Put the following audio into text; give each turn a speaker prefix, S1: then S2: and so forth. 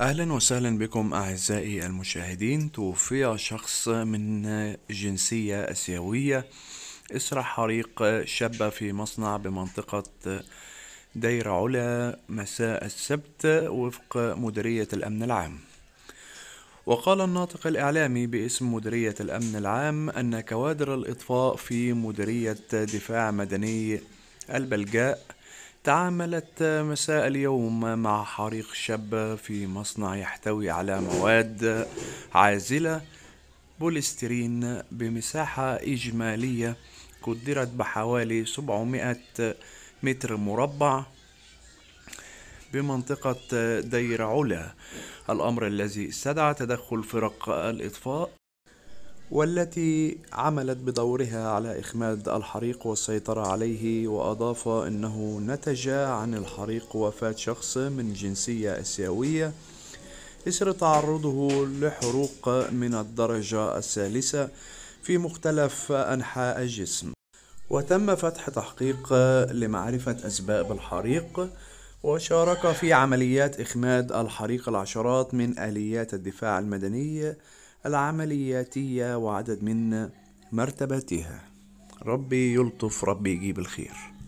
S1: أهلا وسهلا بكم أعزائي المشاهدين توفي شخص من جنسية أسيوية إثر حريق شب في مصنع بمنطقة دير علا مساء السبت وفق مديرية الأمن العام وقال الناطق الإعلامي باسم مديرية الأمن العام أن كوادر الإطفاء في مديرية دفاع مدني البلجاء تعاملت مساء اليوم مع حريق شاب في مصنع يحتوي على مواد عازلة بوليسترين بمساحة إجمالية قدرت بحوالي 700 متر مربع بمنطقة دير علا الأمر الذي استدعى تدخل فرق الإطفاء والتي عملت بدورها على إخماد الحريق والسيطرة عليه وأضاف أنه نتج عن الحريق وفاة شخص من جنسية آسيوية إثر تعرضه لحروق من الدرجة الثالثة في مختلف أنحاء الجسم وتم فتح تحقيق لمعرفة أسباب الحريق وشارك في عمليات إخماد الحريق العشرات من آليات الدفاع المدني العملياتية وعدد
S2: من مرتباتها ربي يلطف ربي يجيب الخير